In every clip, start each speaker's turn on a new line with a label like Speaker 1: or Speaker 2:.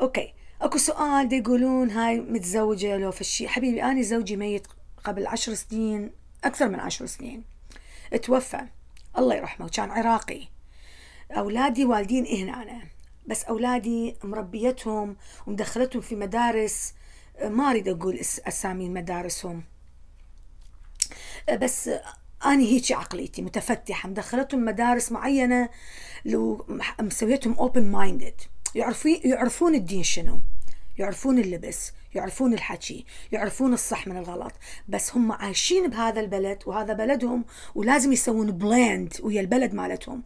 Speaker 1: اوكي اكو سؤال يقولون هاي متزوجة لو فشي حبيبي انا زوجي ميت قبل عشر سنين اكثر من عشر سنين توفى الله يرحمه وكان عراقي اولادي والدين هنا أنا بس اولادي مربيتهم ومدخلتهم في مدارس ما اريد اقول اسامي مدارسهم بس أنا هيك عقليتي متفتحة مدخلتهم مدارس معينة لو مسويتهم اوبن مايندد يعرفي يعرفون الدين شنو يعرفون اللبس يعرفون الحكي يعرفون الصح من الغلط بس هم عايشين بهذا البلد وهذا بلدهم ولازم يسوون بلاند ويا البلد مالتهم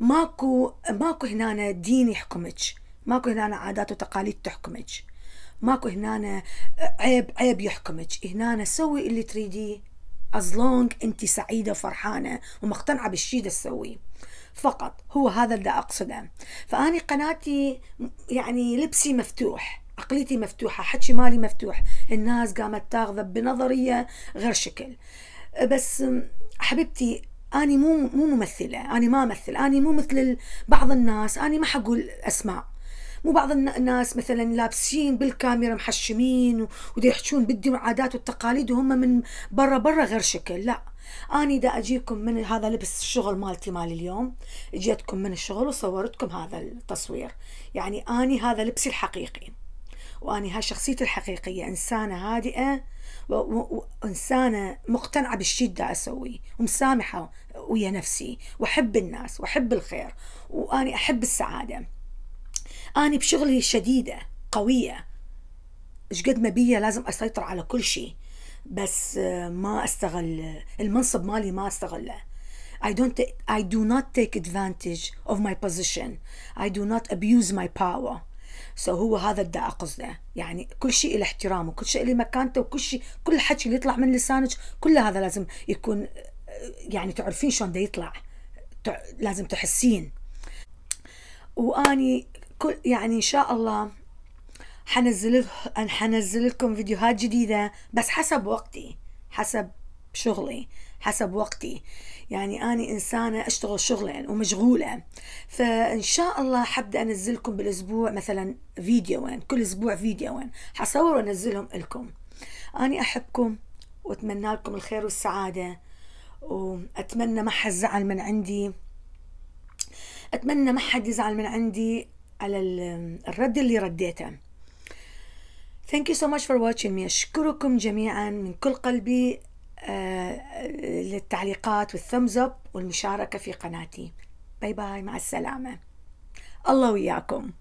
Speaker 1: ماكو ماكو هنا دين يحكمك ماكو هنا عادات وتقاليد تحكمك ماكو هنا عيب عيب يحكمك هنا سوي اللي تريديه از لونج انت سعيده وفرحانه ومقتنعه بالشيء اللي تسويه فقط هو هذا اللي اقصده فاني قناتي يعني لبسي مفتوح عقليتي مفتوحة حكي مالي مفتوح الناس قامت تاخذه بنظرية غير شكل بس حبيبتي اني مو مو ممثلة أنا ما أمثل أنا مو مثل بعض الناس أنا ما حقول أسماء مو بعض الناس مثلا لابسين بالكاميرا محشمين ودا بدي عادات والتقاليد وهم من برا برا غير شكل لا اني دا اجيكم من هذا لبس الشغل مالتي مال اليوم جيتكم من الشغل وصورتكم هذا التصوير يعني اني هذا لبسي الحقيقي واني هاي شخصيتي الحقيقيه انسانه هادئه وانسانه مقتنعه بالشيء دا اسوي ومسامحه ويا نفسي واحب الناس واحب الخير واني احب السعاده اني بشغلي شديده قويه ايش قد ما بيا لازم اسيطر على كل شيء بس آه، ما استغل المنصب مالي ما استغله I don't I do not take advantage of my position I do not abuse my power سو so هو هذا اللي اقصده يعني كل شيء له احترامه كل شيء له مكانته وكل شيء كل الحكي اللي يطلع من لسانك كل هذا لازم يكون آه، يعني تعرفين شلون ده يطلع لازم تحسين واني كل يعني ان شاء الله حنزل حنزل لكم فيديوهات جديدة بس حسب وقتي حسب شغلي حسب وقتي يعني أنا إنسانة أشتغل شغلين ومشغولة فإن شاء الله حبدأ أنزلكم بالأسبوع مثلا فيديوين كل أسبوع فيديوين حصور وأنزلهم لكم أنا أحبكم وأتمنى لكم الخير والسعادة وأتمنى ما حد زعل من عندي أتمنى ما حد يزعل من عندي على الرد اللي رديته Thank you so much for watching me أشكركم جميعا من كل قلبي آه، آه، للتعليقات والثمز اب والمشاركة في قناتي باي باي مع السلامة الله وياكم